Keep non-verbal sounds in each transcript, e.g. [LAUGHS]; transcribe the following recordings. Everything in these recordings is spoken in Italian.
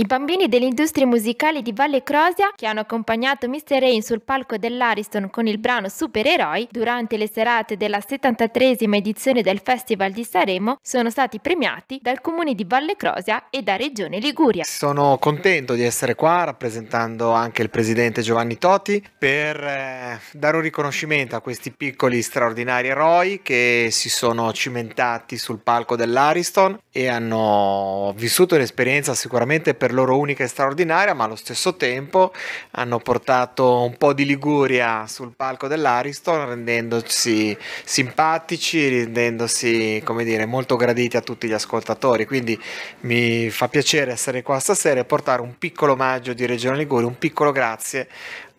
I bambini dell'industria musicale di Valle Crosia, che hanno accompagnato Mr. Rain sul palco dell'Ariston con il brano Supereroi durante le serate della 73esima edizione del Festival di Saremo, sono stati premiati dal comune di Valle Crosia e da Regione Liguria. Sono contento di essere qua rappresentando anche il presidente Giovanni Toti per eh, dare un riconoscimento a questi piccoli straordinari eroi che si sono cimentati sul palco dell'Ariston e hanno vissuto un'esperienza sicuramente per per loro unica e straordinaria, ma allo stesso tempo hanno portato un po' di Liguria sul palco dell'Ariston, rendendosi simpatici, rendendosi, come dire, molto graditi a tutti gli ascoltatori. Quindi mi fa piacere essere qua stasera e portare un piccolo omaggio di Regione Liguria, un piccolo grazie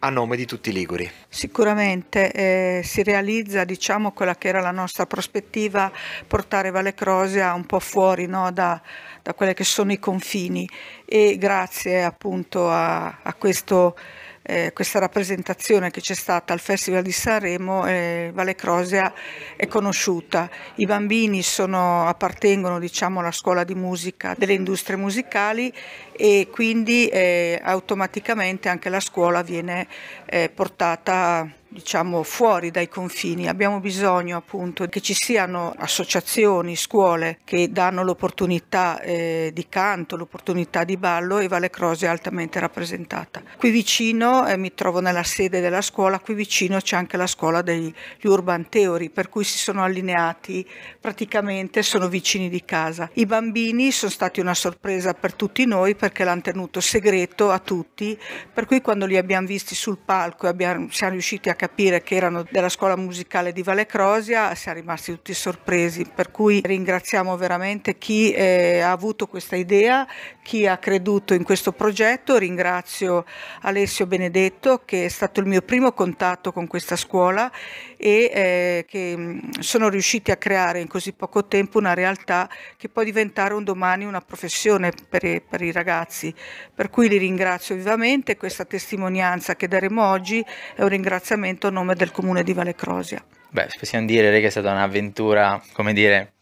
a nome di tutti i Liguri. Sicuramente eh, si realizza diciamo, quella che era la nostra prospettiva, portare Valle Crosia un po' fuori no, da, da quelli che sono i confini e grazie appunto a, a questo eh, questa rappresentazione che c'è stata al Festival di Sanremo, eh, Valle Crosia è conosciuta. I bambini sono, appartengono diciamo, alla scuola di musica delle industrie musicali e quindi eh, automaticamente anche la scuola viene eh, portata diciamo, fuori dai confini. Abbiamo bisogno appunto che ci siano associazioni, scuole che danno l'opportunità eh, di canto, l'opportunità di ballo e Valle Croce è altamente rappresentata. Qui vicino, eh, mi trovo nella sede della scuola, qui vicino c'è anche la scuola degli Urban Theory, per cui si sono allineati, praticamente sono vicini di casa. I bambini sono stati una sorpresa per tutti noi perché l'hanno tenuto segreto a tutti, per cui quando li abbiamo visti sul palco e abbiamo, siamo riusciti a capire che erano della scuola musicale di Valle Crosia, siamo rimasti tutti sorpresi, per cui ringraziamo veramente chi eh, ha avuto questa idea, chi ha creduto in questo progetto, ringrazio Alessio Benedetto che è stato il mio primo contatto con questa scuola e eh, che mm, sono riusciti a creare in così poco tempo una realtà che può diventare un domani una professione per per i ragazzi, per cui li ringrazio vivamente, questa testimonianza che daremo oggi è un ringraziamento appuntamento a nome del comune di Valle Crosia. Beh, possiamo dire che è stata un'avventura, come dire,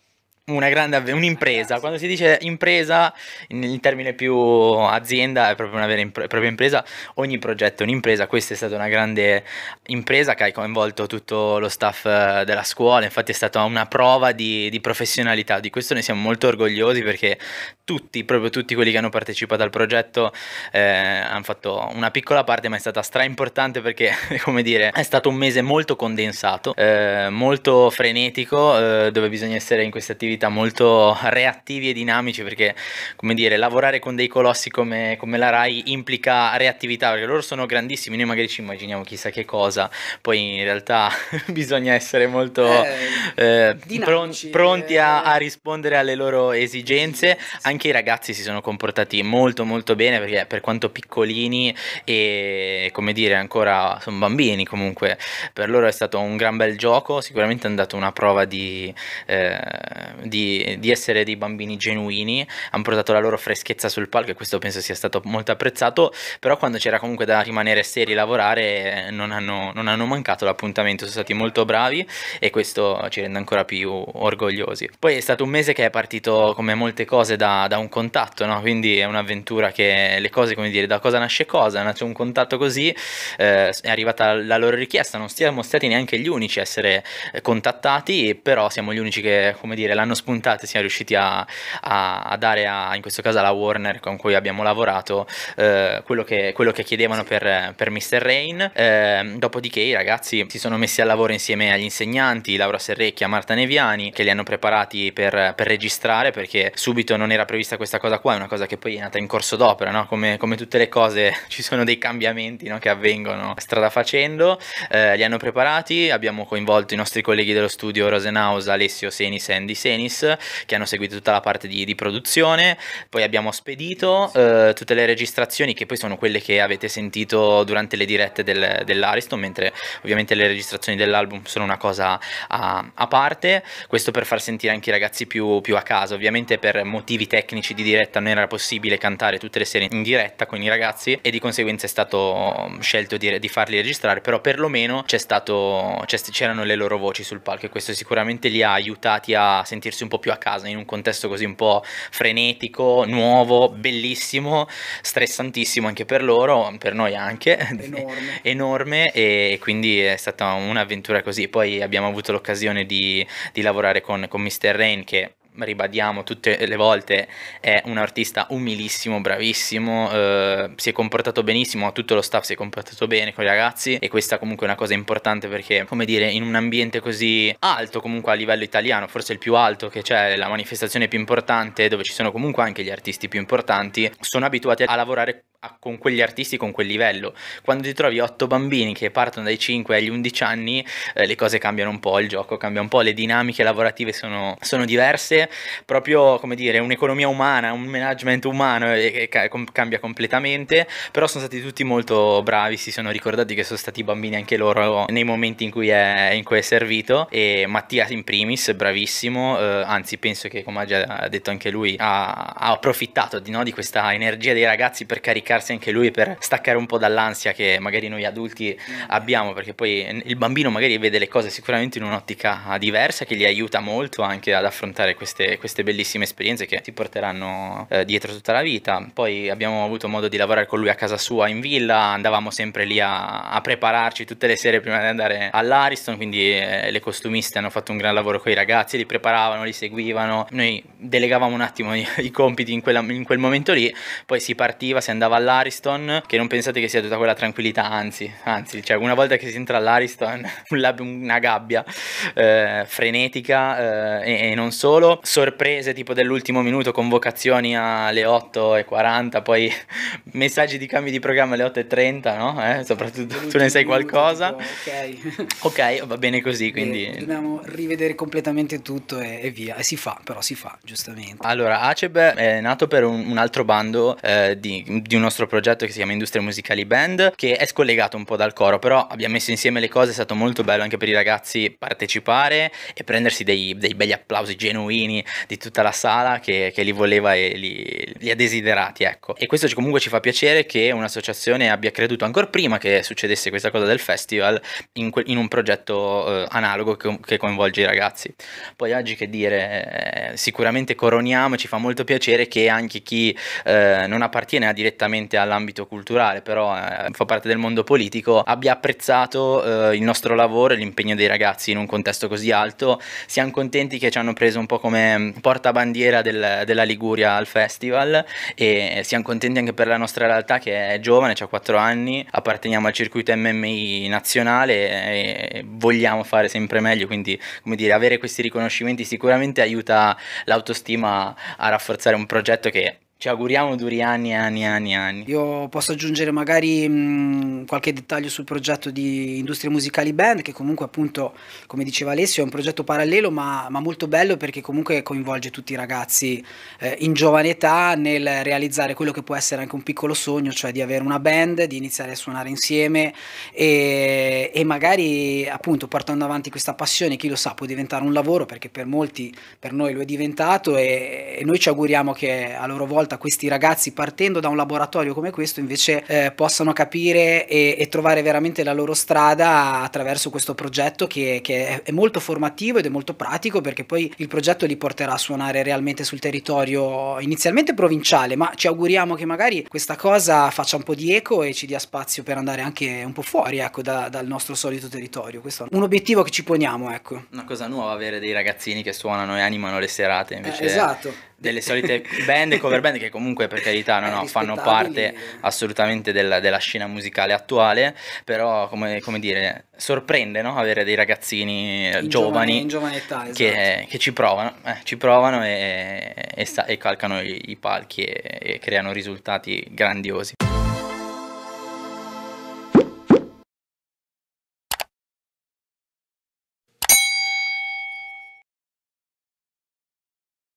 una grande avve- un'impresa. Ah, Quando si dice impresa, nel termine più azienda, è proprio una vera impre- propria impresa. Ogni progetto è un'impresa. Questa è stata una grande impresa che ha coinvolto tutto lo staff eh, della scuola. Infatti, è stata una prova di, di professionalità. Di questo ne siamo molto orgogliosi perché tutti, proprio tutti quelli che hanno partecipato al progetto, eh, hanno fatto una piccola parte, ma è stata stra importante perché, [LAUGHS] come dire, è stato un mese molto condensato, eh, molto frenetico, eh, dove bisogna essere in queste attività vita molto reattivi e dinamici perché, come dire, lavorare con dei colossi come, come la RAI implica reattività perché loro sono grandissimi, noi magari ci immaginiamo chissà che cosa, poi in realtà [LAUGHS] bisogna essere molto eh, eh, pronti, pronti a, eh. a, rispondere alle loro esigenze. Anche i ragazzi si sono comportati molto molto bene perché per quanto piccolini e come dire ancora sono bambini comunque, per loro è stato un gran bel gioco, sicuramente è andato una prova di, eh, di, di, essere dei bambini genuini, hanno portato la loro freschezza sul palco e questo penso sia stato molto apprezzato, però quando c'era comunque da rimanere seri e lavorare eh, non hanno, non hanno mancato l'appuntamento, sono stati molto bravi e questo ci rende ancora più orgogliosi. Poi è stato un mese che è partito come molte cose da, da un contatto, no? quindi è un'avventura che le cose, come dire, da cosa nasce cosa, nasce un contatto così, eh, è arrivata la loro richiesta, non siamo stati neanche gli unici a essere eh, contattati, però siamo gli unici che, come dire, l'hanno spuntate, siamo riusciti a, a, a dare a, in questo caso alla Warner con cui abbiamo lavorato eh, quello, che, quello, che, chiedevano per, per Mr. Rain. Eh, dopodiché i ragazzi si sono messi al lavoro insieme agli insegnanti, Laura Serrecchia, Marta Neviani, che li hanno preparati per, per registrare perché subito non era prevista questa cosa qua, è una cosa che poi è nata in corso d'opera, no? come, come, tutte le cose [LAUGHS] ci sono dei cambiamenti no? che avvengono strada facendo, eh, li hanno preparati, abbiamo coinvolto i nostri colleghi dello studio Rosenhaus, Alessio Seni, Sandy Seni Denis che hanno seguito tutta la parte di, di produzione, poi abbiamo spedito eh, tutte le registrazioni che poi sono quelle che avete sentito durante le dirette del, dell'Ariston, mentre ovviamente le registrazioni dell'album sono una cosa a, a, parte, questo per far sentire anche i ragazzi più, più a casa, ovviamente per motivi tecnici di diretta non era possibile cantare tutte le serie in diretta con i ragazzi e di conseguenza è stato mm, scelto di, di farli registrare, però perlomeno c'è stato, c'erano le loro voci sul palco e questo sicuramente li ha aiutati a sentire sentirsi un po' più a casa in un contesto così un po' frenetico, nuovo, bellissimo, stressantissimo anche per loro, per noi anche, enorme, [LAUGHS] enorme e quindi è stata un'avventura così. Poi abbiamo avuto l'occasione di, di lavorare con, con Mr. Rain che ribadiamo tutte le volte, è un artista umilissimo, bravissimo, eh, si è comportato benissimo, tutto lo staff si è comportato bene con i ragazzi e questa comunque è una cosa importante perché, come dire, in un ambiente così alto comunque a livello italiano, forse il più alto che c'è, la manifestazione più importante dove ci sono comunque anche gli artisti più importanti, sono abituati a lavorare con quegli artisti con quel livello. Quando ti trovi otto bambini che partono dai 5 agli 11 anni, eh, le cose cambiano un po', il gioco cambia un po', le dinamiche lavorative sono, sono diverse proprio come dire, un'economia umana, un management umano eh, e, e, cambia completamente, però sono stati tutti molto bravi, si sono ricordati che sono stati bambini anche loro nei momenti in cui è, in cui è servito e Mattia in primis, bravissimo, eh, anzi penso che come ha già detto anche lui, ha, ha approfittato di, no, di questa energia dei ragazzi per caricarsi anche lui, per staccare un po' dall'ansia che magari noi adulti abbiamo, perché poi il bambino magari vede le cose sicuramente in un'ottica diversa che gli aiuta molto anche ad affrontare queste queste, queste bellissime esperienze che ti porteranno eh, dietro tutta la vita. Poi abbiamo avuto modo di lavorare con lui a casa sua in villa, andavamo sempre lì a, a prepararci tutte le sere prima di andare all'Ariston, quindi eh, le costumiste hanno fatto un gran lavoro con i ragazzi, li preparavano, li seguivano, noi delegavamo un attimo i, i compiti in, quella, in, quel momento lì, poi si partiva, si andava all'Ariston, che non pensate che sia tutta quella tranquillità, anzi, anzi, cioè una volta che si entra all'Ariston, [LAUGHS] una gabbia eh, frenetica eh, e, e non solo, sorprese tipo dell'ultimo minuto, convocazioni alle 8.40, poi [LAUGHS] messaggi di cambio di programma alle 8.30, no? Eh? Soprattutto tu ne sai qualcosa. Minuto, okay. ok. va bene così, eh, quindi... Eh, dobbiamo rivedere completamente tutto e, e, via. E si fa, però si fa, giustamente. Allora, Aceb è nato per un, un altro bando eh, di, di un nostro progetto che si chiama Industrie Musicali Band, che è scollegato un po' dal coro, però abbiamo messo insieme le cose, è stato molto bello anche per i ragazzi partecipare e prendersi dei, dei belli applausi genuini bambini di tutta la sala che, che li voleva e li, li, ha desiderati ecco e questo comunque ci fa piacere che un'associazione abbia creduto ancora prima che succedesse questa cosa del festival in, que- in un progetto eh, analogo che, che, coinvolge i ragazzi poi oggi che dire eh, sicuramente coroniamo e ci fa molto piacere che anche chi eh, non appartiene direttamente all'ambito culturale però eh, fa parte del mondo politico abbia apprezzato eh, il nostro lavoro e l'impegno dei ragazzi in un contesto così alto siamo contenti che ci hanno preso un po' come come portabandiera del, della Liguria al festival e siamo contenti anche per la nostra realtà che è giovane, ha 4 anni, apparteniamo al circuito MMI nazionale e vogliamo fare sempre meglio, quindi come dire, avere questi riconoscimenti sicuramente aiuta l'autostima a rafforzare un progetto che ci auguriamo duri anni e anni e anni anni. Io posso aggiungere magari mh, qualche dettaglio sul progetto di Industrie Musicali Band, che comunque appunto, come diceva Alessio, è un progetto parallelo ma, ma molto bello perché comunque coinvolge tutti i ragazzi eh, in giovane età nel realizzare quello che può essere anche un piccolo sogno, cioè di avere una band, di iniziare a suonare insieme e, e magari appunto portando avanti questa passione, chi lo sa, può diventare un lavoro perché per molti, per noi lo è diventato e, e noi ci auguriamo che a loro volta volta questi ragazzi partendo da un laboratorio come questo invece eh, possano capire e, e, trovare veramente la loro strada attraverso questo progetto che, che, è molto formativo ed è molto pratico perché poi il progetto li porterà a suonare realmente sul territorio inizialmente provinciale ma ci auguriamo che magari questa cosa faccia un po' di eco e ci dia spazio per andare anche un po' fuori ecco, da, dal nostro solito territorio questo è un obiettivo che ci poniamo ecco. una cosa nuova avere dei ragazzini che suonano e animano le serate invece eh, esatto delle solite band e cover band che comunque per carità no, eh, no, fanno parte assolutamente della, della, scena musicale attuale, però come, come dire, sorprende no, avere dei ragazzini eh, in giovani in età, esatto. che, che, ci provano, eh, ci provano e, e, sta, e, calcano i, i palchi e, e creano risultati grandiosi.